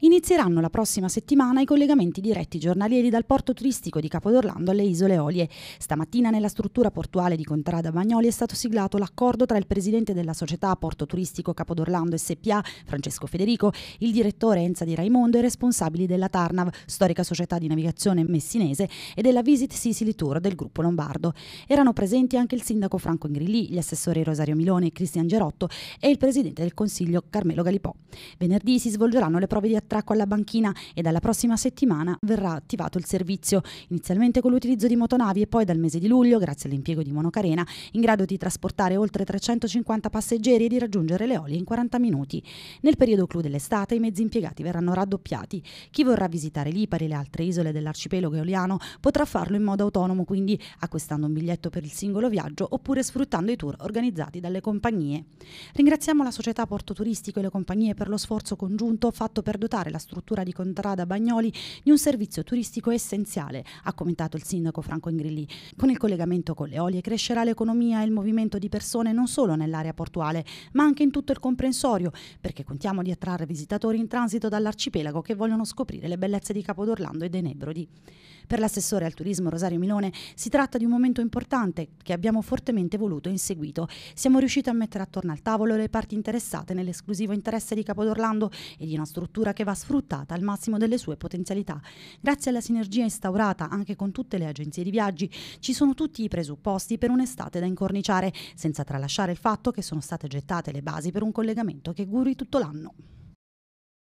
inizieranno la prossima settimana i collegamenti diretti giornalieri dal porto turistico di Capodorlando alle Isole Olie. Stamattina nella struttura portuale di Contrada Bagnoli è stato siglato l'accordo tra il presidente della società Porto Turistico Capodorlando SPA, Francesco Federico, il direttore Enza Di Raimondo e i responsabili della Tarnav, storica società di navigazione messinese, e della Visit Sicily Tour del gruppo Lombardo. Erano presenti anche il sindaco Franco Ingrilli, gli assessori Rosario Milone e Cristian Gerotto e il presidente del Consiglio Carmelo Galipò. Venerdì si svolgeranno le prove di attività attracco alla banchina e dalla prossima settimana verrà attivato il servizio, inizialmente con l'utilizzo di motonavi e poi dal mese di luglio, grazie all'impiego di monocarena, in grado di trasportare oltre 350 passeggeri e di raggiungere le olie in 40 minuti. Nel periodo clou dell'estate i mezzi impiegati verranno raddoppiati. Chi vorrà visitare l'Ipari e le altre isole dell'arcipelago eoliano potrà farlo in modo autonomo, quindi acquistando un biglietto per il singolo viaggio oppure sfruttando i tour organizzati dalle compagnie. Ringraziamo la società Porto Turistico e le compagnie per lo sforzo congiunto fatto per dotare valutare la struttura di Contrada Bagnoli di un servizio turistico essenziale, ha commentato il sindaco Franco Ingrilli. Con il collegamento con le olie crescerà l'economia e il movimento di persone non solo nell'area portuale, ma anche in tutto il comprensorio, perché contiamo di attrarre visitatori in transito dall'arcipelago che vogliono scoprire le bellezze di Capodorlando e dei Nebrodi. Per l'assessore al turismo Rosario Milone si tratta di un momento importante che abbiamo fortemente voluto e inseguito. Siamo riusciti a mettere attorno al tavolo le parti interessate nell'esclusivo interesse di Capodorlando e di una struttura che va sfruttata al massimo delle sue potenzialità. Grazie alla sinergia instaurata anche con tutte le agenzie di viaggi ci sono tutti i presupposti per un'estate da incorniciare, senza tralasciare il fatto che sono state gettate le basi per un collegamento che guri tutto l'anno.